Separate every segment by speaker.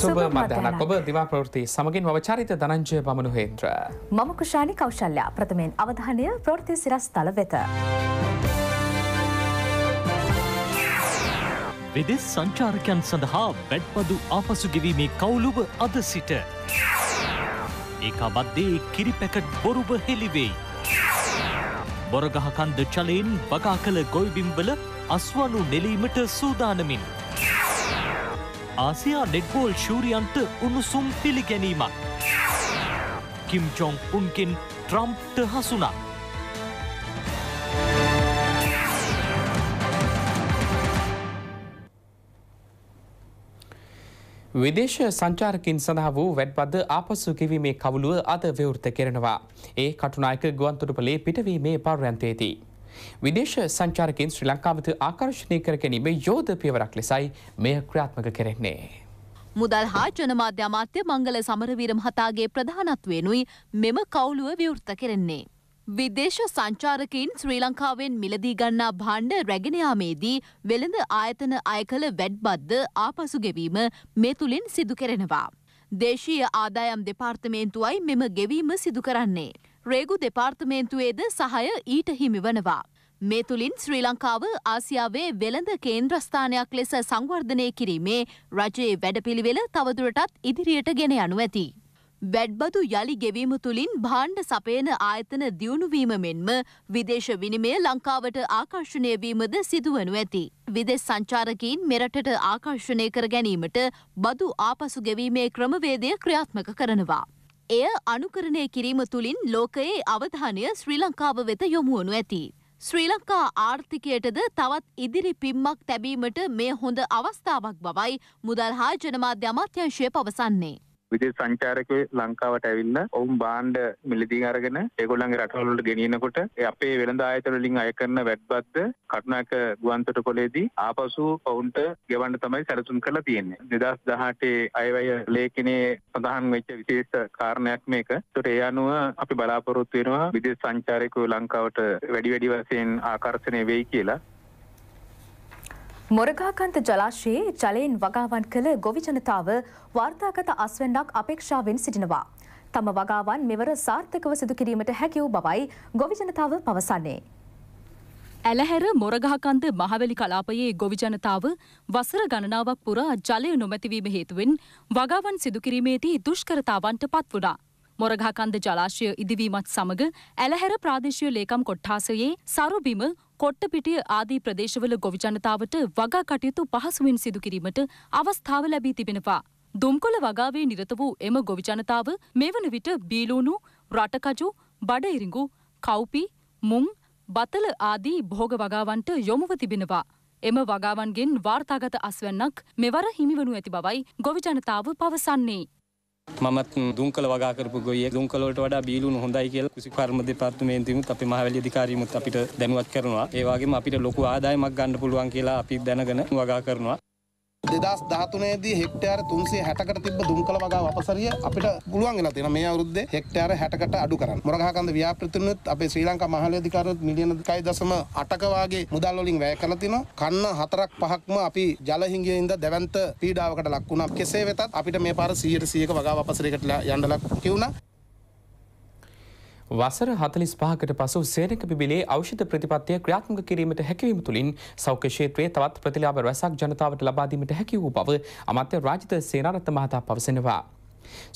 Speaker 1: සුබ මධ්‍යනක් ඔබ දිවා ප්‍රෘති සමගින් මව චරිත දනංජය පමණු හේත්‍ර. මම
Speaker 2: කුෂාණි කෞශල්ලයා ප්‍රථමෙන් අවධානය ප්‍රෘති සිරස් තල වෙත.
Speaker 1: විදෙස් සංචාරකයන් සඳහා වැඩ්පදු ආපසුගෙවීමේ කවුලුබ අද සිට. ඒකාබද්දේ කිරිපැකට් බොරුබ හෙළිවෙයි. බොරගහකන්ද චලයෙන් වගා කළ ගොයිබිම්වල අස්වනු නෙලීමට සූදානමින්. ආසියා ඩෙඩ්බෝල් ශූරියන්ට උණුසුම් පිළිගැනීමක්. කිම් ජොන් උන්කින් ට්‍රම්ප්ට හසුනා. විදේශ සංචාරකින් සඳහා වූ වැඩ්බද ආපසු කිවීමේ කවුලුව අද විවෘත කෙරෙනවා. ඒ කටුනායක ගුවන්තොටුපලේ පිටවීමේ පර්යන්තයේදී. විදේශ සංචාරකින් ශ්‍රී ලංකාවත ආකර්ශණය කර ගැනීමේ යෝධ පියවරක් ලෙසයි මෙය ක්‍රියාත්මක කරෙන්නේ.
Speaker 3: මුදල් හා ජනමාධ්‍ය අමාත්‍ය මංගල සමරවීර මහතාගේ ප්‍රධානත්වයෙනුයි මෙම කවුලුව විවෘත කෙරෙන්නේ. විදේශ සංචාරකයින් ශ්‍රී ලංකාවෙන් මිලදී ගන්නා භාණ්ඩ රැගෙනයාමේදී වෙළඳ ආයතන අය කළ වැඩ්බද්ද ආපසු ගෙවීම මේ තුළින් සිදු කෙරෙනවා. දේශීය ආදායම් දෙපාර්තමේන්තුවයි මෙම ගෙවීම සිදු කරන්නේ. රේගු දෙපාර්තමේන්තුවේද සහය ඊට හිමි වනවා. මේ තුළින් ශ්‍රී ලංකාව ආසියාවේ වෙළඳ කේන්ද්‍රස්ථානයක් ලෙස සංවර්ධනය කිරීමේ රජයේ වැඩපිළිවෙල තවදුරටත් ඉදිරියට ගෙන යනු ඇති. වැඩ්බදු යළි ගෙවීම තුළින් භාණ්ඩ සපයන ආයතන දියුණුවීම මෙන්ම විදේශ විනිමය ලංකාවට ආකර්ශණය වීමද සිදුවනු ඇති. විදෙස් සංචාරකීන් මෙරටට ආකර්ශණය කර ගැනීමට බදු ආපසු ගෙවීමේ ක්‍රමවේදය ක්‍රියාත්මක කරනවා. එය අනුකරණය කිරීම තුළින් ලෝකයේ අවධානය ශ්‍රී ලංකාව වෙත යොමුවනු ඇති. ශ්‍රී ලංකා ආර්ථිකයටද තවත් ඉදිරි පිම්මක් තැබීමට මේ හොඳ අවස්ථාවක් බවයි මුදල් හා ජනමාධ්‍ය අමාත්‍යංශය පවසන්නේ.
Speaker 1: විදේ සංචාරක ලංකාවට ඇවිල්ලා ඔවුන් බාණ්ඩ මිලදී අරගෙන ඒගොල්ලන්ගේ රටවලට ගෙනියනකොට අපේ වෙළඳ ආයතන වලින් අය කරන වැට්බද්ද කරුණාක ගුවන්තොටුපළේදී ආපසු ඔවුන්ට ගෙවන්න තමයි සැලසුම් කරලා තියෙන්නේ. 2018 අයවැය ලේඛනයේ සඳහන් වෙච්ච විශේෂ කාරණයක් මේක. ඒතට ඒ අනුව අපි බලාපොරොත්තු වෙනවා විදේශ සංචාරකයෝ ලංකාවට වැඩි වැඩි වශයෙන් ආකර්ෂණය වෙයි කියලා.
Speaker 2: මොරගාකන්ත ජලාශයේ ජලයෙන් වගාවන් කළ ගොවි ජනතාව වාර්තාගත අස්වැන්නක් අපේක්ෂාවෙන් සිටිනවා. තම වගාවන් මෙවර සාර්ථකව සිදු කිරීමට හැකිවූ බවයි ගොවි ජනතාව පවසන්නේ. ඇලහැර
Speaker 4: මොරගහකන්ද මහවැලි කලාපයේ ගොවි ජනතාව වසර ගණනාවක් පුරා ජලය නොමැතිවීම හේතුවෙන් වගාවන් සිදුකිරීමේදී දුෂ්කරතාවන්ට පත් වුණා. මොරගහකන්ද ජලාශය ඉදිවීමත් සමග ඇලහැර ප්‍රාදේශීය ලේකම් කොට්ඨාසයේ සරුබිම කොට්ටපිටිය ආදී ප්‍රදේශවල ගොවි ජනතාවට වගා කටයුතු පහසුවෙන් සිදු කිරීමට අවස්ථාව ලැබී තිබෙනවා. දුම්කොළ වගාවේ නිරත වූ එම ගොවි ජනතාව මෙවන විට බීලූණු, රටකජු, බඩඉරිඟු, කව්පි, මුං, බතල ආදී භෝග වගාවන්ට යොමුව තිබෙනවා. එම වගාවන්ගෙන් වාර්තාගත අස්වැන්නක් මෙවර හිමිවනු ඇති බවයි ගොවි ජනතාව පවසන්නේ.
Speaker 1: මත් දුංකල වගකරපු ගොය දුංකලට වඩා බීලුන් හොඳයි කියල කුසි කර්ම දෙපාර්තමේන්තිමුත් අපි මහවැලි අධිකාරීමුත් අපිට දැනුවත් කරනවා ඒවාගේ අපිට ලොකු ආදායමක් ගන්න පුළුවන් කියලා අපි දැනගෙන වගා කරනවා
Speaker 5: දෙදස් ධාතුනේදී හෙක්ටයාර තුන්සේ හැටකට තිබ දුම් කළ වගා අපසරිය අපිට පුළුවන් වෙලා තියෙන මේ අවුරුද්දේ හෙක්ටයාර හැටකට අඩු කරන්න. මොරගහකන්ද ව්‍යාපෘතිනුත් අපේ ශ්‍රී ලංකා මහලේධිකාරියොත් මිලියන 2.8ක වාගේ මුදල් වලින් වැය කරලා තිනවා. කන්න හතරක් පහක්ම අපි ජල හිඟියෙන්ද දැවැන්ත පීඩාවකට ලක් වුණා. කෙසේ වෙතත් අපිට මේ පාර 100% වගා අපසරයකට යන්න ලක් වුණා.
Speaker 1: වසර 45කට පසු සේනක බිබිලේ ඖෂධ ප්‍රතිපත්තිය ක්‍රියාත්මක කිරීමට හැකිවීම තුළින් සෞඛ්‍ය ක්ෂේත්‍රයේ තවත් ප්‍රතිලාභ රැසක් ජනතාවට ලබා දීමට හැකි වූ බව අමාත්‍ය රාජිත සේනාරත්න මහතා පවසනවා.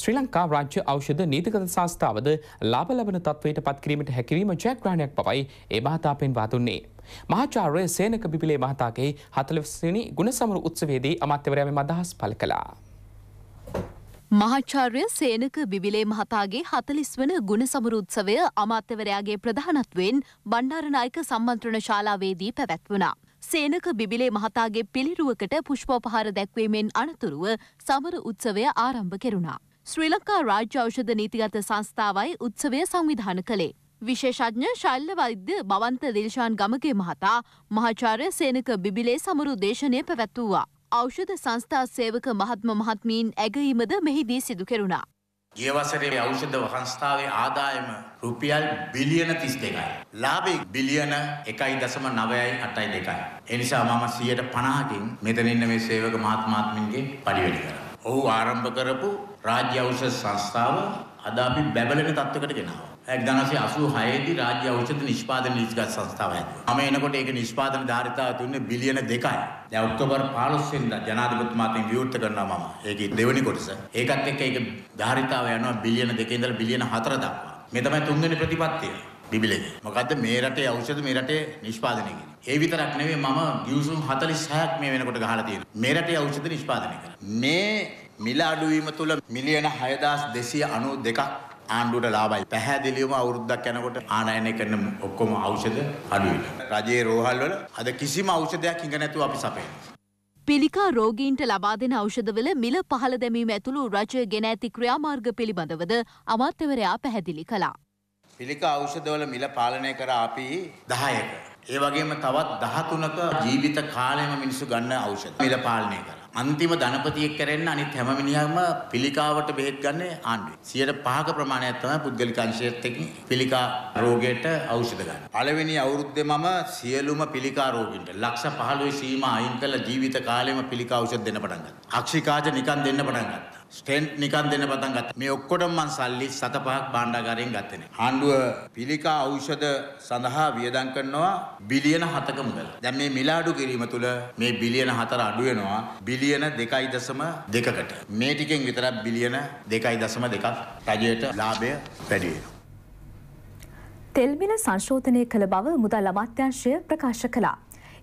Speaker 1: ශ්‍රී ලංකා රාජ්‍ය ඖෂධ නීතිගත සංස්ථාවද ලාභ ලබන තත්ත්වයට පත්කිරීමට හැකිවීම ජයග්‍රහණයක් පවයි ඒ මහතා පෙන්වා දුන්නේ. මහාචාර්ය සේනක බිපිලේ මහතාගේ හතලවසිනි ගුණසමරු උත්සවයේදී අමාත්‍යවරයා මෙම අදහස් පළ කළා.
Speaker 3: මහාචාර්ය සේනක බිවිලේ මහතාගේ හතලිස් වන ගුණ සමරුත්සවය අමාත්‍යවරයාගේ ප්‍රධානත්වෙන් බණ්ඩාරනායක සම්මන්ත්‍රණ ශාලාවේදී පැවැත්වුණා. සේනක බිබිලේ මහතාගේ පිළිරුවකට පුෂ්පෝපහාර දැක්වීමෙන් අනතුරුව සමර උත්සවය ආරම්භ කෙරුණා. ශ්‍රී ලංකා රාජ්‍ය ඖෂධ නීතිගත සංස්ථාවයි උත්සවය සංවිධාන කළේ. විශේෂඥ ශල්්‍ය වෛද්‍ය බවන්ත දිල්ශාන් ගමගේ මහතා මහාචාර්ය සේනක බිබිලේ සමරු දේශනය පැවැත්වූවා. ඖෂධ සංස්ථා සේවක මහත්ම මහත්මීන් ඇගීමද මෙහිදී සිදු කෙරුණා.
Speaker 5: ගියවසරේ ඖෂධ වහන්ස්ථාවේ ආදායම රුපියල් බිලියන 32යි. ලාභය බිලියන 1.982යි. ඒ නිසා මම 150කින් මෙතන ඉන්න මේ සේවක මහත්මාත්මින්ගේ පරිවැඩි කරා. ඔහු ආරම්භ කරපු රාජ්‍ය ඖෂධ සංස්ථාව අද අපි බැබලෙන තත්ත්වයකට ගෙනාවා. 1986 දී රාජ්‍ය ඖෂධ නිෂ්පාදන නිස්ගත් සංස්ථාව හැදුවා. මම එනකොට ඒක නිෂ්පාදන ධාරිතාව දුන්නේ බිලියන 2යි. දැන් ඔක්තෝබර් 15 වෙනිදා ජනාධිපතිතුමාටින් විවෘත කරනවා මම. ඒකේ දෙවෙනි කොටස. ඒකත් එක්ක ඒක ධාරිතාව යනවා බිලියන 2 ඉඳලා බිලියන 4 දක්වා. මේ තමයි තුන්වෙනි ප්‍රතිපත්තිය. බිබිලේ. මොකද්ද මේ රටේ ඖෂධ මේ රටේ නිෂ්පාදනය කිරීම. ඒ විතරක් නෙවෙයි මම ගිවිසුම් 46ක් මේ වෙනකොට ගහලා තියෙනවා. මේ රටේ ඖෂධ නිෂ්පාදනය කරලා. මේ මිල අඩුවීම තුළ මිලියන 6292ක් ආණ්ඩුවට ලාභයි. පැහැදිලිවම අවුරුද්දක් යනකොට ආනයනය කරන ඔක්කොම ඖෂධ අඩු වෙනවා. රජයේ රෝහල්වල අද කිසිම ඖෂධයක් ඉඟ නැතුව අපි සපයනවා.
Speaker 3: පිළිකා රෝගීන්ට ලබා දෙන ඖෂධවල මිල පහළ දැමීම ඇතුළු රජය ගෙන ඇති ක්‍රියාමාර්ග පිළිබඳවද අමාත්‍යවරයා පැහැදිලි කළා.
Speaker 5: පිළිකා ඖෂධවල මිල පාලනය කර අපි 10ක. ඒ වගේම තවත් 13ක ජීවිත කාලයම මිනිසු ගන්න ඖෂධ මිල පාලනය කරා. අන්තිම ධනපතියෙක් කරන්න අනිත් හැම මිනිහම පිළිකාවට බෙහෙත් ගන්න ආණ්ඩුවේ. 105ක ප්‍රමාණයක් තමයි පුද්ගලික අංශයත් එක්ක පිළිකා රෝගයට ඖෂධ ගන්න. පළවෙනි අවුරුද්දේ මම සියලුම පිළිකා රෝගීන්ට ලක්ෂ 15 සීමා අයින් කළ ජීවිත කාලෙම පිළිකා ඖෂධ දෙන්න පටන් ගත්තා. අක්ෂිකාජ නිකන් දෙන්න පටන් ගත්තා. ස්ටෙන්ට් නිකන් දෙන්න පටන් ගත්තා. මේ ඔක්කොටම මං සල්ලි සත පහක් භාණ්ඩාගාරයෙන් ගත්තේ නෑ. ආණ්ඩුව පිළිකා ඖෂධ සඳහා වියදම් කරනවා බිලියන 7ක මුදල. දැන් මේ මිලාඩු කිරීම තුළ මේ බිලියන 4 අඩු වෙනවා බිලියන 2.2කට. මේ ටිකෙන් විතරක් බිලියන 2.2ක් රජයට ලාභය වැඩි වෙනවා.
Speaker 2: තෙල්මිල සංශෝධනය කළ බව මුදල් අමාත්‍යංශය ප්‍රකාශ කළා.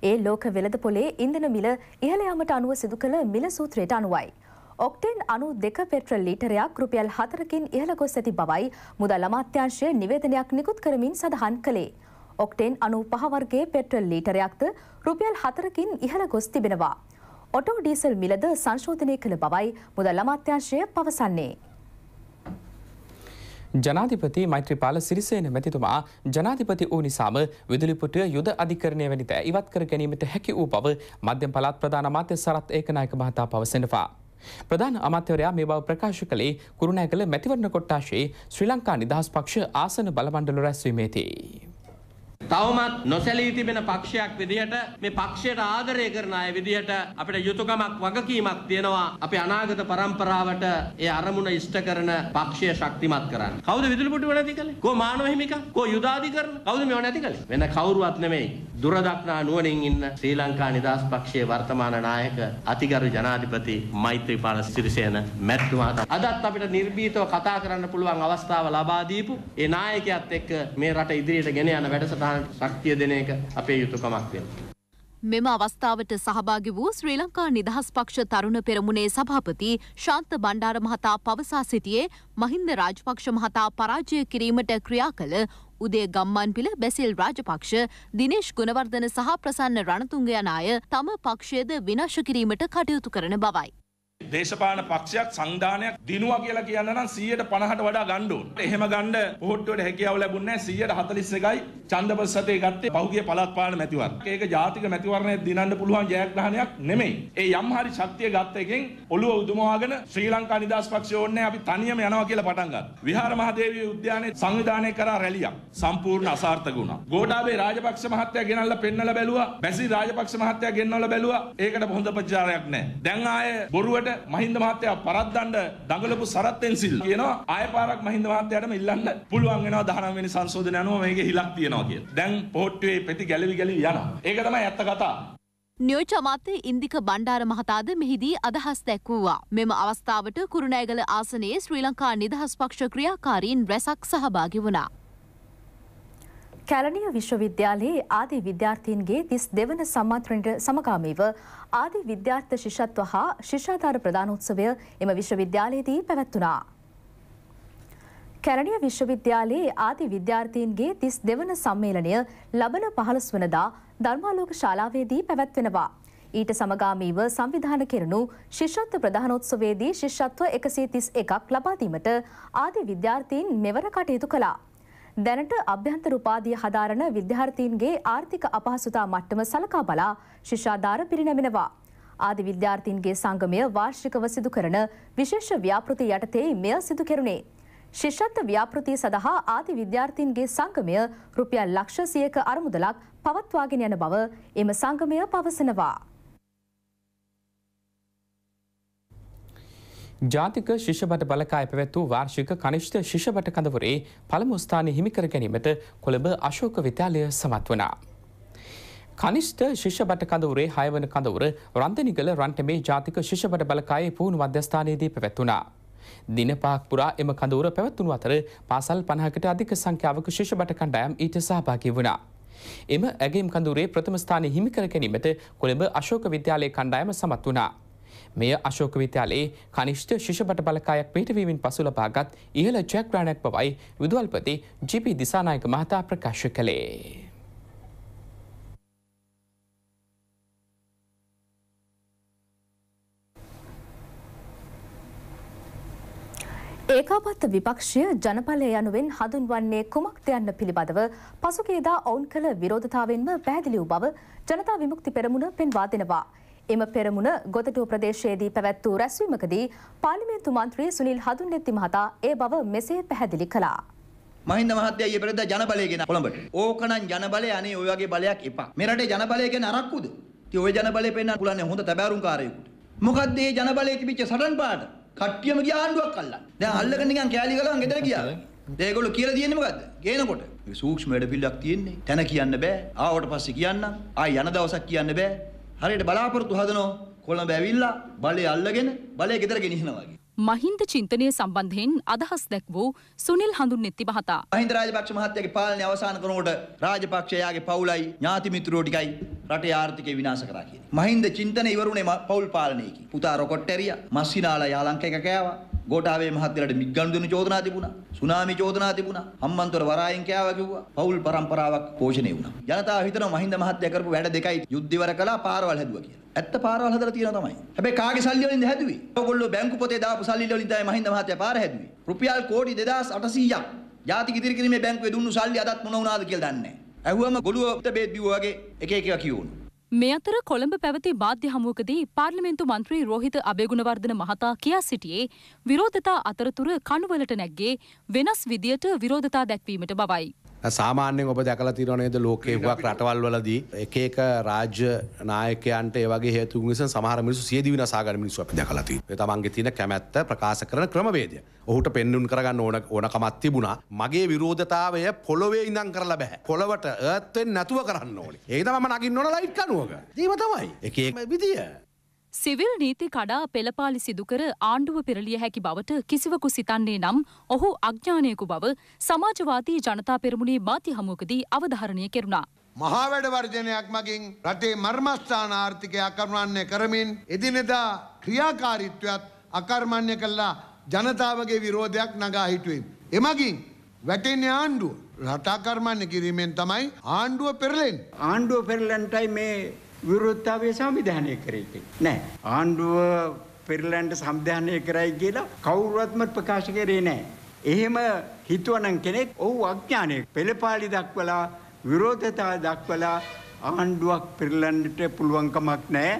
Speaker 2: ඒ ලෝක වෙළඳ පොලේ ඉන්ධන මිල ඉහළ යාමට අනුව සිදු කළ මිල සූත්‍රයට අනුවයි. ඔක්ටෙන් අනු දෙක පෙට්‍රල් ලීටරයක් රුපියල් හතරකින් ඉහළ ගොස් ඇති බවයි මුදල් අමාත්‍යංශය නිවේදනයක් නිකුත් කරමින් සඳහන් කළේ. ඔක්ටෙන් අනු පහවර්ගේ පෙට්‍රල් ලීටරයක්ද රුපියල් හතරකින් ඉහළ ගොස් තිබෙනවා. ඔටෝ ඩීසල් මිලද සංශෝධනය කළ බවයි මුදල් අමාත්‍යංශය පවසන්නේ.
Speaker 1: ජනාධිපති මෛත්‍රපාල සිරිසේන මැතිතුමා ජනාධිපති වූ නිසාම විදුලිපුට යුද අධිකරණය වැනිත ඉවත් කර ගැනීමට හැකි වූ බව මධ්‍යම් පලත් ප්‍රධාන මාත්‍ය සරත් ඒකනායක මහතා පවසෙනවා. ප්‍රධාන අමාත්‍යවරයා මේ බව ප්‍රකාශ කළේ කුරුණෑගල මැතිවරණ කොට්ටාශයේ ශ්‍රී ලංකා නිදහස් පක්ෂ ආසන බලමණ්ඩල රැස්වීමේදී.
Speaker 5: තවමත් නොසැලී තිබෙන පක්ෂයක් විදිහට මේ පක්ෂයට ආදරය කරන අය විදිහට අපිට යුතුයකමක් වගකීමක් තියෙනවා අපේ අනාගත પરම්පරාවට ඒ අරමුණ ඉෂ්ට කරන පක්ෂය ශක්තිමත් කරන්න. කවුද විදුලිපුටුව නැති කළේ? කෝ මානව හිමිකම්? කෝ යුදාධිකරණ? කවුද මේව නැති කළේ? වෙන කවුරුවත් නෙමෙයි. දුරදක්නා නුවණින් ඉන්න ශ්‍රී ලංකා නිදහස් පක්ෂයේ වර්තමාන නායක අතිගරු ජනාධිපති මෛත්‍රීපාල සිරිසේන මැතිතුමා අදත් අපිට නිර්භීතව කතා කරන්න පුළුවන් අවස්ථාව ලබා දීපු ඒ නායකයාත් එක්ක මේ රට ඉදිරියට ගෙන යන වැඩසටහන ශක්තිය දෙන එක අපේ යුතුයකමක් වෙනවා.
Speaker 3: මෙම අවස්ථාවට සහභාගි වූ ශ්‍රී ලංකා නිදහස් පක්ෂ තරුණ පෙරමුණේ සභාපති ශාන්ත බණ්ඩාර මහතා පවසා සිටියේ මහින්ද රාජපක්ෂ මහතා පරාජය කිරීමට ක්‍රියා කළ උදේ ගම්මන්පිල බැසිල් රාජපක්ෂ දිනේශ් ගුණවර්ධන සහ ප්‍රසන්න රණතුංග යන අය තම පක්ෂයද විනාශ කිරීමට කටයුතු කරන බවයි.
Speaker 1: දේශපාලන පක්ෂයක් සංධානයක් දිනුවා කියලා කියන්න නම් 150ට වඩා ගන්න ඕන. එහෙම ගන්න පොහොට්ටුවට හැකියාව ලැබුණේ නැහැ 141යි ඡන්දබස් සතේ ගත්තේ පහුගිය පළාත් පාලන මැතිවරණ. ඒක ජාතික මැතිවරණය දිනන්න පුළුවන් ජයග්‍රහණයක් නෙමෙයි. ඒ යම් හරි ශක්තිය ගත්ත එකෙන් ඔළුව උදුමවාගෙන ශ්‍රී ලංකා නිදහස් පක්ෂය ඕන්නේ අපි තනියම යනවා කියලා පටන් ගත්තා. විහාර මහදේවී උද්‍යානයේ සංවිධානය කරා රැලියක් සම්පූර්ණ අසාර්ථක වුණා. ගෝඩාවේ රාජපක්ෂ මහත්තයා ගෙනල්ලා පෙන්වලා බැලුවා. බැසිල් රාජපක්ෂ මහත්තයා ගෙනල්ලා බැලුවා. ඒකට හොඳ ප්‍රචාරයක් නැහැ. දැන් ආයේ බොරුවට මහින්ද මහත්තයා පරද්දන්න දඟලපු සරත්ෙන් සිල් කියනවා ආය පාරක් මහින්ද මහත්තයාටම ඉල්ලන්න පුළුවන් වෙනවා 19 වෙනි සංශෝධනය අනුව මේකේ හිලක් තියෙනවා කියලා. දැන් පොට්ටුවේ පෙති ගැලවි ගැලවි යනවා. ඒක තමයි ඇත්ත කතාව.
Speaker 3: නියෝජ්‍ය අමාත්‍ය ඉන්දික බණ්ඩාර මහතාද මෙහිදී අදහස් දැක්වූවා. මෙම අවස්ථාවට කුරුණෑගල ආසනයේ ශ්‍රී ලංකා නිදහස් පක්ෂ ක්‍රියාකාරීන් රැසක් සහභාගි වුණා.
Speaker 2: කැලණිය විශ්වවිද්‍යාලයේ ආදි විද්‍යාර්ථීන්ගේ 32වන සම්මාත්‍රණයට සමගාමීව ආදි විද්‍යාර්ථ ශිෂ්‍යත්ව හා ශිෂ්‍යාධාර ප්‍රදානෝත්සවය එම විශ්වවිද්‍යාලයේදී පැවැත්වුණා. කැලණිය විශ්වවිද්‍යාලයේ ආදි විද්‍යාර්ථීන්ගේ 32වන සම්මේලනය ලබන 15 වනදා ධර්මාලෝක ශාලාවේදී පැවැත්වෙනවා. ඊට සමගාමීව සංවිධාන කෙරණු ශිෂ්‍යත්ව ප්‍රධානෝත්සවයේදී ශිෂ්‍යත්ව 131ක් ලබා දීමට ආදි විද්‍යාර්ථීන් මෙවර කටයුතු කළා. දැනට අභ්‍යන්තර උපාධිය හදාරන විද්‍යාර්ථීන්ගේ ආර්ථික අපහසුතා මට්ටම සලකා බලා ශිෂ්‍යාධාර පිරිනැමෙනවා. ආදි විද්‍යාර්ථීන්ගේ සංගමය වාර්ෂිකව සිදු කරන විශේෂ ව්‍යාපෘති යටතේ මෙය සිදු කෙරුණේ. ශිෂ්‍යත්ව ව්‍යාපෘතිය සඳහා ආදි විද්‍යාර්ථීන්ගේ සංගමය රුපියල් ලක්ෂ සියක අරමුදලක් පවත්වාගෙන යන බව එම සංගමය පවසනවා.
Speaker 1: ජාතික ශිෂ්‍යබට බලකාය පැවැත්වූ වාර්ෂික කනිෂ්ඨ ශිෂ්‍යබට කඳවරේ පළමුස්ථානය හිමිකර ගැනීමට කොළඹ අශෝක විද්‍යාලය සමත් වනා. කනිෂ්ඨ ශිෂ්‍යබට කඳවරේ හයවන කඳවර රන්දනිගල රන්ටමේ ජාතික ශිෂ්‍යබට බලකායේ පුහුණු අධ්‍යස්ථානයේදී පැවැත්වනා. දින පාක් පුරා එම කඳවර පැවැත්වුණු අතර පාසල් පණහකට අධික සංඛ්‍යාවක ශිෂ්‍යබට කණ්ඩායම් ඊට සහභාගී වුණා. එම ඇගේම් කඳුරේ ප්‍රථමස්ථානය හිමිකර ගැනීමට කොළඹ අශෝක විද්‍යාලය කණ්ඩායම සමත් වනා. මෙය අශෝක විද්‍යාලයේ කනිෂ්ඨ ශිෂපට බලකායක් පිටවීමෙන් පසු ලබාගත් ඉහළ ජැක්්‍රාණයක් බවයි විදුවල්පති ජිපි දිසානායක මහතා ප්‍රකාශ කළේ.
Speaker 2: ඒකාපත්ත විපක්ෂය ජනපලය යනුවෙන් හඳුන්වන්නේ කුමක්ද යන්න පිළිබඳව පසුගේදා ඔවුන් කළ විරෝධතාවෙන්ම පැහැදිලි වූ බව ජනතා විමුක්ති පෙරමුණ පෙන්වා දෙනවා. එම පෙරමුණ ගොතටුව ප්‍රදේශයේදී පැවැත් වූ රැස්වීමකදී පාලිමේන්තු මන්ත්‍රී සුනිල් හඳුන්නෙත්ති මහතා ඒ බව මෙසේ පැහැදිලි කළා.
Speaker 6: මහින්ද මහත්තයා ඊ පෙරේද ජනබලය ගැන කොළඹට. ඕකනම් ජනබලය අනේ ඔය වගේ බලයක් එපා. මේ රටේ ජනබලය ගැන අරක්කුද? ඉතින් ඔය ජනබලය පෙන්වන්න පුළන්නේ හොඳ තැබෑරුම්කාරයෙකුට. මොකද්ද මේ ජනබලයේ තිබිච්ච සටන් පාඩ? කට්ටියම ගියා ආණ්ඩුවක් අල්ලන්න. දැන් අල්ලගෙන නිකන් කෑලි ගලන් ගෙදර ගියා. දැන් ඒගොල්ලෝ කියලා තියෙන්නේ මොකද්ද? ගේනකොට. මේ සූක්ෂම වැඩපිළිවෙලක් තියෙන්නේ. තැන කියන්න බෑ. ආවට පස්සේ කියන්නම්. ආය යන දවසක් කියන්න බෑ. හරියට බලාපොරොත්තු හදනෝ කොළඹ ඇවිල්ලා බලය අල්ලගෙන බලය ගෙදර ගෙනිහිනවා වගේ.
Speaker 4: මහින්ද චින්තනය සම්බන්ධයෙන් අදහස් දැක් වූ සුනිල් හඳුන් නෙත්ති මහතා. මහින්ද
Speaker 6: රාජපක්ෂ මහත්තයාගේ පාලනය අවසන් කරනකොට රාජපක්ෂයාගේ පවුලයි ඥාති මිත්‍රයෝ ටිකයි රටේ ආර්ථිකය විනාශ කරා කියන්නේ. මහින්ද චින්තනය ඉවරුනේ පවුල් පාලනයකින්. පුතා රොකට් ඇරියා, මස් හිනාලා යාලංක එක කෑවා. ගෝඨාවේ මහත්තයාට මිග්ගන්දුන චෝදනා තිබුණා. සුනාමි චෝදනා තිබුණා. හම්බන්තොට වරායෙන් කෑවා කිව්වා. පවුල් පරම්පරාවක් පෝෂණය වුණා. ජනතාව හිතනවා මහින්ද මහත්තයා කරපු වැඩ දෙකයි යුද්ධිවර කළා පාරවල් හැදුවා කියලා. ඇත්ත පාරවල් හදලා තියෙනවා තමයි. හැබැයි කාගේ සල්ලි වලින්ද හැදුවේ? ඔයගොල්ලෝ බැංකු පොතේ දාපු සල්ලි වලින් තමයි මහින්ද මහත්තයා පාර හැදුවේ. රුපියල් කෝටි 2800ක් ජාතික ඉදිරි කිරීමේ බැංකුවේ දුන්නු සල්ලි අදත් මොන වුණාද කියලා දන්නේ නැහැ. ඇහුවම ගොළුවට බේත් බිව්වා වගේ එක එක ඒවා කියවුණා.
Speaker 4: මේ අතර කොළඹ පැවති මාධ්‍ය හමුවකදී පාර්ලිමේන්තු මන්ත්‍රී රෝහිත අබේගුණවර්ධන මහතා කියා සිටියේ විරෝධතා අතරතුර කණුවලට නැග්ගේ වෙනස් විදියට විරෝධතා දැක්වීමට බවයි.
Speaker 5: සාමාන්‍යෙන් ඔබ දැකලා තිරනේද ලෝකේ හුවක් රටවල් වලදී එකක රාජ්‍ය නායකයන්ට ඒවගේ හේතු නිසා සමහර මිනිස්සු සියදිවි නසාගන්න මිනිස්සු අපි දැකලා තියෙනවා. ඒ තමන්ගේ තියෙන කැමැත්ත ප්‍රකාශ කරන ක්‍රමවේදය. ඔහුට පෙන්නුම් කරගන්න ඕන ඕනකමක් තිබුණා. මගේ විරෝධතාවය පොළොවේ ඉඳන් කරලා බෑ. පොළවට අර්ත් වෙන්නේ නැතුව කරන්න ඕනේ. ඒක තමයි මම නගින්න ඕන ලයිට් කණුවක. ජීව තමයි. එක එක විදිය.
Speaker 4: සිවිල් නීති කඩා පෙළපාලි සිදුකර ආණ්ඩුව පෙරලිය හැකි බවට කිසිවකු සිතන්නේ නම් ඔහු අඥානයකු බව සමාජවාදී ජනතා පෙරමුණේ මාති හමුවකදී අවධාරණය කෙරුණා.
Speaker 5: මහා වැඩ වර්ජනයක් මගින් රටේ මර්මස්ථාන ආර්ථිකය අකර්මණ්‍ය කරමින් එදිනෙදා ක්‍රියාකාරීත්වයත් අකර්මණ්‍ය කළා ජනතාවගේ විරෝධයක් නගා හිටුවේ. එමගින් වැටෙන ආණ්ඩුව රට අකර්මණ්‍ය කිරීමෙන් තමයි ආණ්ඩුව පෙරලෙන්නේ. ආණ්ඩුව පෙරලෙන්ටයි මේ විරුද්ධතාවය සංවිධානය කරේ කියලා. නෑ. ආණ්ඩුව පෙරලන්ට සංවිධානය කරයි කියලා කවුරුවත්ම ප්‍රකාශ කරේ නෑ. එහෙම හිතුවනම් කෙනෙක් ඔහු අඥානයෙක්. පෙළපාලි දක්වලා විරෝධතා දක්වලා ආණ්ඩුවක් පෙරලන්නට පුළුවන්කමක් නෑ.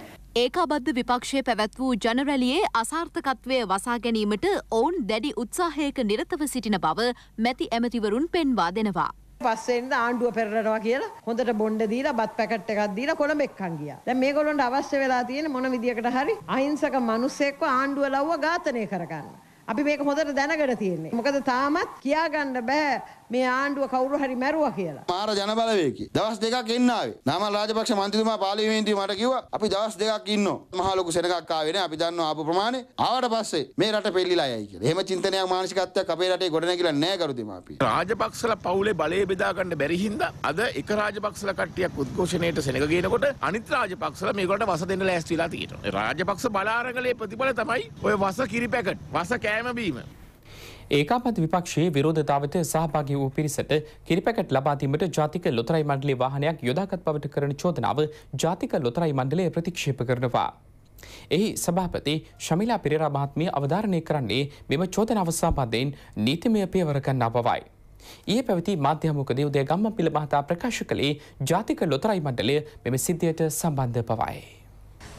Speaker 3: ඒකාබද්ධ විපක්ෂය පැවැත් වූ ජනරැලියේ අසාර්ථකත්වය වසා ගැනීමට ඔවුන් දැඩි උත්සාහයක නිරතව සිටින බව මැති ඇමතිවරුන් පෙන්වා දෙනවා. පස්සෙන්ද ආණ්ඩුව පෙරලනවා කියලා හොඳට බොණ්ඩ දීලා බත් පැකට් එකක් දීලා කොළඹ එක්කන් ගියා. දැන් මේගොල්ලොන්ට අවශ්‍ය වෙලා තියෙන මොන විදියකට හරි අහිංසක මිනිස්සෙක්ව ආණ්ඩුව ලව්ව ඝාතනය කරගන්න. අපි මේක හොඳට දැනගෙන තියෙන්නේ. මොකද තාමත් කියාගන්න බෑ මේ ආණ්ඩුව කවුරු හරි මැරුවා කියලා.
Speaker 5: මාර ජනබලවේකි. දවස් දෙකක් ඉන්න ආවේ. නාමල් රාජපක්ෂ මන්ත්‍රීතුමා පාර්ලිමේන්තුවේ මට කිව්වා අපි දවස් දෙකක් ඉන්නවා. මහා ලොකු සෙනඟක් ආවේ නෑ. අපි දන්නවා ආපු ප්‍රමාණය. ආවට පස්සේ මේ රට පෙල්ලිලා යයි කියලා. එහෙම චින්තනයක් මානසිකත්වයක් අපේ රටේ ගොඩනැගිලා නෑ ගරු දෙමාපිය. රාජපක්ෂලා පවුලේ බලය බෙදා ගන්න බැරි හින්දා අද එක රාජපක්ෂලා කට්ටියක් උද්ඝෝෂණයට සෙනඟ ගේනකොට අනිත් රාජපක්ෂලා මේකට වස දෙන්න ලෑස්ති වෙලා තියෙනවා. රාජපක්ෂ බලාරගලේ ප්‍රතිඵල තමයි ඔය වස කිරිපැකට් වස කෑම බීම
Speaker 1: ඒකාපත් විපක්ෂයේ විරෝධතාවට සහභාගී වූ පිරිසට කිරිපැකට් ලබාදීමට ජාතික ලොතරයි මණ්ඩලේ වාහනයක් යොදාගත් බවට කරන චෝදනාව ජාතික ලොතරයි මණ්ඩලය ප්‍රතික්ෂේප කරනවා. එහි සභාපති ශමිලා පිරරා මහත්මිය අවධාරණය කරන්නේ මෙම චෝදනාව සම්බන්ධයෙන් නීතිමය පියවර ගන්නා බවයි. ඊයේ පැවති මාධ්‍යමකදී උදය ගම්ම පිළ මහතා ප්‍රකාශ කළේ ජාතික ලොතරයි මණ්ඩලය මෙම සිද්ධියට සම්බන්ධ බවයි.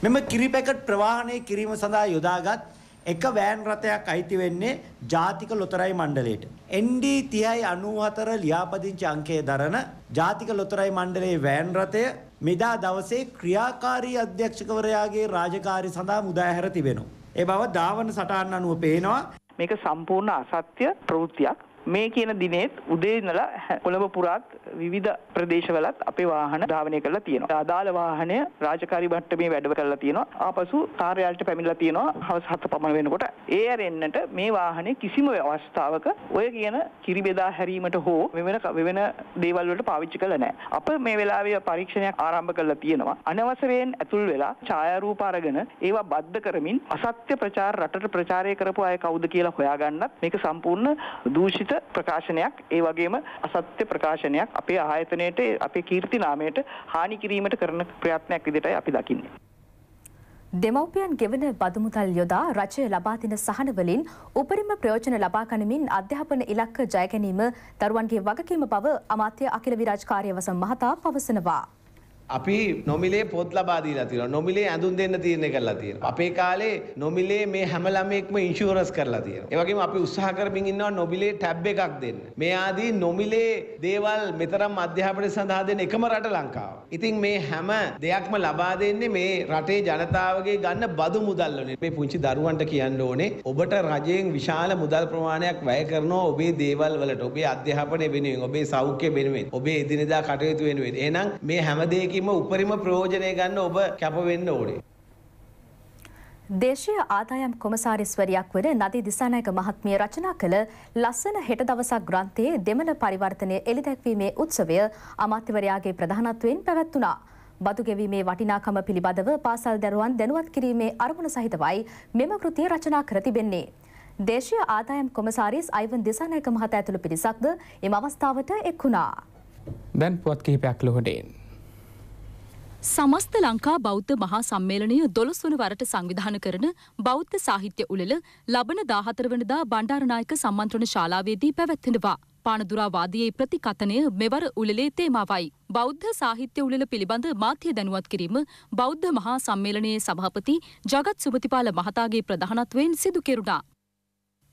Speaker 5: මෙම කිරිපැකට් ප්‍රවාහනය කිරීම සඳහා යොදාගත් එක වෑන් රථයක් අයිති වෙන්නේ ජාතික ලොතරැයි මණ්ඩලයට. ND 30යි 94 ලියාපදිංචි අංකය දරන ජාතික ලොතරැයි මණ්ඩලයේ වෑන් රථය මෙදා දවසේ ක්‍රියාකාරී අධ්‍යක්ෂකවරයාගේ රාජකාරි සඳහා මුදා හැර තිබෙනවා. ඒ බව දාවන සටහන්
Speaker 6: අනුව පේනවා. මේක සම්පූර්ණ අසත්‍ය ප්‍රවෘත්තියක්. මේ කියන දිනෙත් උදේ ඉඳලා කොළඹ පුරාත් විවිධ ප්‍රදේශවලත් අපේ වාහන ධාවනය කරලා තියෙනවා. අදාළ වාහනය රාජකාරී මට්ටමේ වැඩ කරලා තියෙනවා. ආපසු කාර්යාලයට පැමිණලා තියෙනවා. හවස 7 පමණ වෙනකොට ඒ ඇරෙන්නට මේ වාහනේ කිසිම අවස්ථාවක ඔය කියන කිරි බෙදා හැරීමට හෝ මෙවන වෙන දේවල් වලට පාවිච්චි කළා නැහැ. අප මේ වෙලාවේ පරීක්ෂණයක් ආරම්භ කරලා තියෙනවා. අනවසරයෙන් ඇතුල් වෙලා ඡායාරූප අරගෙන ඒවා බද්ධ කරමින් අසත්‍ය ප්‍රචාර රටට ප්‍රචාරය කරපු අය කවුද කියලා හොයාගන්නත් මේක සම්පූර්ණ දූෂිත විරුද්ධ ප්‍රකාශනයක් ඒ වගේම අසත්‍ය ප්‍රකාශනයක් අපේ ආයතනයට අපේ කීර්ති නාමයට හානි කිරීමට කරන ප්‍රයත්නයක් විදිහටයි අපි දකින්නේ.
Speaker 2: දෙමව්පියන් ගෙවන බදුමුදල් යොදා රජය ලබාතින සහනවලින් උපරිම ප්‍රයෝජන ලබාගනිමින් අධ්‍යාපන ඉලක්ක ජයගැනීම දරුවන්ගේ වගකීම බව අමාත්‍ය අකිල විරාජ් කාර්යවසම් මහතා පවසනවා.
Speaker 5: අපි නොමිලේ පොත් ලබා දීලා තියෙනවා. නොමිලේ ඇඳුම් දෙන්න තීරණය කරලා තියෙනවා. අපේ කාලේ නොමිලේ මේ හැම ළමයෙක්ම ඉන්ෂුරන්ස් කරලා තියෙනවා. ඒ වගේම අපි උත්සාහ කරමින් ඉන්නවා නොමිලේ ටැබ් එකක් දෙන්න. මේ ආදී නොමිලේ දේවල් මෙතරම් අධ්‍යාපනය සඳහා දෙන එකම රට ලංකාව. ඉතින් මේ හැම දෙයක්ම ලබා දෙන්නේ මේ රටේ ජනතාවගේ ගන්න බදු මුදල් වලින්. මේ පුංචි දරුවන්ට කියන්න ඕනේ ඔබට රජයෙන් විශාල මුදල් ප්‍රමාණයක් වැය කරනවා ඔබේ දේවල් වලට, ඔබේ අධ්‍යාපනය වෙනුවෙන්, ඔබේ සෞඛ්‍ය වෙනුවෙන්, ඔබේ එදිනෙදා කටයුතු වෙනුවෙන්. එහෙනම් මේ හැම දෙයක ඒකින්ම උපරිම ප්‍රයෝජනය ගන්න ඔබ කැප වෙන්න ඕනේ.
Speaker 2: දේශය ආදායම් කොමසාරිස්වරයක් වන නදී දිසානායක මහත්මිය රචනා කළ ලස්සන හෙට දවසක් ග්‍රන්ථයේ දෙමළ පරිවර්තනය එළිදැක්වීමේ උත්සවය අමාත්‍යවරයාගේ ප්‍රධානත්වයෙන් පැවැත්වුණා. බදු ගෙවීමේ වටිනාකම පිළිබඳව පාසල් දරුවන් දැනුවත් කිරීමේ අරමුණ සහිතවයි මෙම කෘතිය රචනා කර තිබෙන්නේ. දේශීය ආදායම් කොමසාරිස් අයිවන් දිසානායක මහතා ඇතුළු පිරිසක්ද එම අවස්ථාවට එක් වුණා.
Speaker 1: දැන් පුවත් කිහිපයක් ලොහොඩෙන්.
Speaker 2: සමස්ත
Speaker 4: ලංකා බෞද්ධ මහා සම්මේලනය දොළොස්වන වරට සංවිධාන කරන බෞද්ධ සාහිත්‍ය උළෙල ලබන දාහතරවනදා බණ්ඩාරනායක සම්මන්ත්‍රණ ශාලාවේදී පැවැත්වෙනවා. පානදුරාවාදයේ ප්‍රතිකතනය මෙවර උළෙලේ තේමාවයි. බෞද්ධ සාහිත්‍ය උළෙල පිළිබඳ මාධ්‍ය දැනුවත් කිරීම බෞද්ධ මහා සම්මේලනයේ සභාපති ජගත් සුමතිපාල මහතාගේ ප්‍රධානත්වයෙන් සිදු කෙරුණා.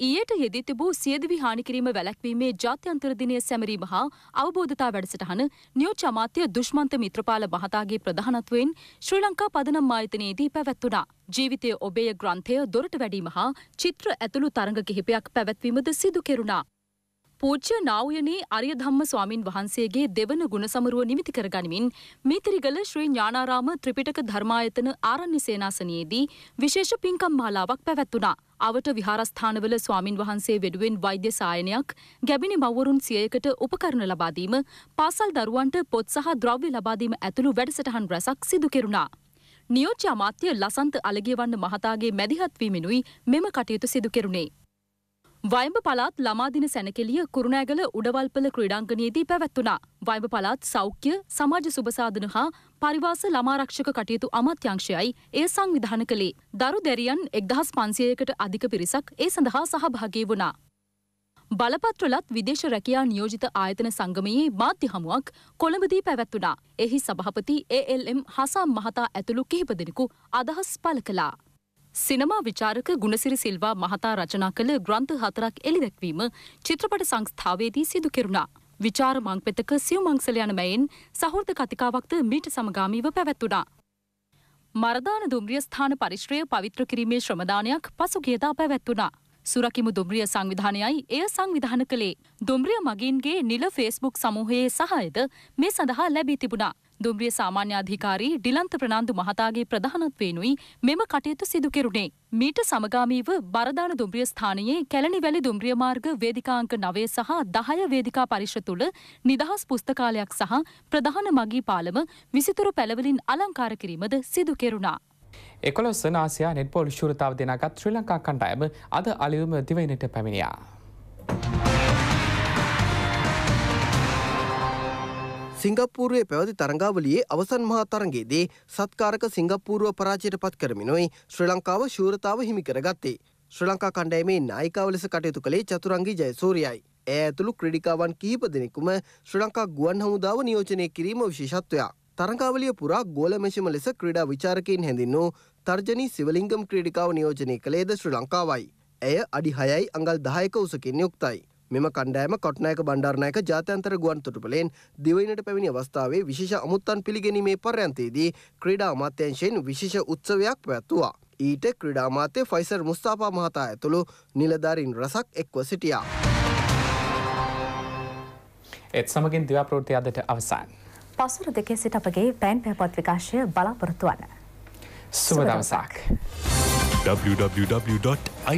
Speaker 4: ඊයට යෙදී තිබූ සියදිවි හානිකිරීම වැළැක්වීමේ ජාත්‍යන්තර දිනය සැමරීම හා අවබෝධතා වැඩසටහන නියෝජ්‍ය අමාත්‍ය දුෂ්මන්ත මිත්‍රපාල මහතාගේ ප්‍රධානත්වයෙන් ශ්‍රී ලංකා පදනම් ආයතනයේදී පැවැත්වුණා. ජීවිතය ඔබේ ග්‍රන්ථය දොරට වැඩීම හා චිත්‍ර ඇතුළු තරඟ කිහිපයක් පැවැත්වීමද සිදු කෙරුණා. පූජ්‍ය නාවයනේ අරිය ධම්ම ස්වාමින් වහන්සේගේ දෙවන ගුණසමරුව නිමිති කරගනිමින් මේතිරිගල ශ්‍රී ඥානාරාම ත්‍රිපිටක ධර්මායතන ආරණ්‍ය සේනාසනයේදී විශේෂ පින්කම් මාලාවක් පැවැත්වුණා. අවට විහාරස්ථානවල ස්වාමින් වහන්සේ වෙනුවෙන් වෛද්‍ය සායනයක් ගැබිනි මව්වරුන් සියයකට උපකරණ ලබාදීම පාසල් දරුවන්ට පොත් සහ ද්‍රව්‍ය ලබාදීම ඇතුළු වැඩසටහන් රැසක් සිදු කෙරුණා. නියෝජ්‍ය අමාත්‍ය ලසන්ත අලගියවන්න මහතාගේ මැදිහත්වීමෙනුයි මෙම කටයුතු සිදු කෙරුණේ. වයිඹ පළාත් ළමාදින සැනකෙළිය කුරුණෑගල උඩවල්පල ක්‍රීඩාංගණයේදී පැවැත්වුණා. වයිඹ පළාත් සෞඛ්‍ය සමාජ සුබසාධන හා පරිවාස ළමාරක්ෂක කටයුතු අමාත්‍යංශයයි ඒ සංවිධාන කළේ. දරු දැරියන් එක්දහස් පන්සියයකට අධික පිරිසක් ඒ සඳහා සහභාගී වුණා. බලපත්‍රලත් විදේශ රැකයා නියෝජිත ආයතන සංගමයේ මාධ්‍ය හමුවක් කොළඹදී පැවැත්වුණා. එහි සභහපති ALM හසම් මහතා ඇතුළු කිහිප දෙනෙකු අදහස් පළ කළා. සිනමා විචාරක ගුණසිරි සිල්වා මහතා රචනා කළ ග්‍රන්ථ හතරක් එළිදැක්වීම චිත්‍රපට සංස්ථාවේදී සිදු කෙරුණා. විචාර මංපෙතක සිව් මංසල යන මැයින් සහෘද කතිකාවක්ද මීට සමගාමීව පැවැත්වුණා. මරදාන දුම්රිය ස්ථාන පරිශ්‍රය පවිත්‍ර කිරීමේ ශ්‍රමදානයක් පසුගියදා පැවැත්වුණා. සුරකිමු දුම්රිය සංවිධානයයි එය සංවිධාන කළේ. දුම්රිය මගින්ගේ නිල ෆේස්බුක් සමූහයේ සහයද මේ සඳහා ලැබී තිබුණා. දුම්රිය සාමාන්‍යාධිකාරී ඩිලන්ත ප්‍රනාන්දු මහතාගේ ප්‍රධානත්වයෙනුයි මෙම කටයුතු සිදු කෙරුණේ. මීට සමගාමීව බරදාන දුම්රිය ස්ථානයේ කැලණිවැලි දුම්රිය මාර්ග වේදිකාංක නවය සහ දහය වේදිකා පරිශ්ෂ තුළ නිදහස් පුස්තකාලයක් සහ ප්‍රධාන මගී පාලම විසිතුරු පැළවලින් අලංකාර කිරීමද
Speaker 1: සිදු කෙරුණා. එකොලොස්සන ආසියා නෙට්පෝල් ශුරතාව දෙනගත් ශ්‍රී ලංකා කණ්ඩායම අද අලියුම දිවයිනට පැමිණියා. සිංගප්පූරුවේ පැවති තරඟාවලියේ අවසන් මහා තරගයේදී
Speaker 6: සත්කාරක සිංගප්පූරුව පරාජයට පත් කරමිනුයි ශ්‍රී ලංකාව ශූරතාව හිමි කරගත්තේ. ශ්‍රී ලංකා කණ්ඩායමේ නායිකාව ලෙස කටයුතු කළේ චතුරංගී ජයසූරියයි. ඇය ඇතුළු ක්‍රඩිකාවන් කිහිප දෙනෙකුම ශ්‍රී ලංකා ගුවන් හමුදාව නියෝජනය කිරීම විශේෂත්වයක්. තරඟාවලිය පුරා ගෝලමැෂම ලෙස ක්‍රීඩා විචාරකයින් හැඳින්වූ තර්ජනී සිවලිංගම් ක්‍රීඩිකාව නියෝජනය කළේද ශ්‍රී ලංකාවයි. ඇය අඩි හයයි අඟල් දහයක උසකින් යුක්තයි. මෙම කණ්ඩෑම කොට්නායක බණ්ඩාරනායක ජාත්‍යන්තර ගුවන් තොටුපලෙන් දිවයිනට පැමිණි අවස්ථාවේ විශේෂ අමුත්තන් පිළිගැනීමේ පර්යන්තයේදී ක්‍රීඩා අමාත්‍යංශයෙන් විශේෂ උත්සවයක් පැවැත්තුවා. ඊට ක්‍රීඩා අමාත්‍ය ෆයිසර් මුස්තාපා මහතා ඇතුළු
Speaker 1: නිලධාරීන් රසක් එක්ව සිටියා. එත් සමගින් දිවාපෘති අදට අවසන්.
Speaker 2: පසුර දෙකේ සිට අපගේ පෑන් පැපත් විකාශය බලාපොරොත්තු වන්න. සුබ දවසක්.
Speaker 1: www.ipnnews.lk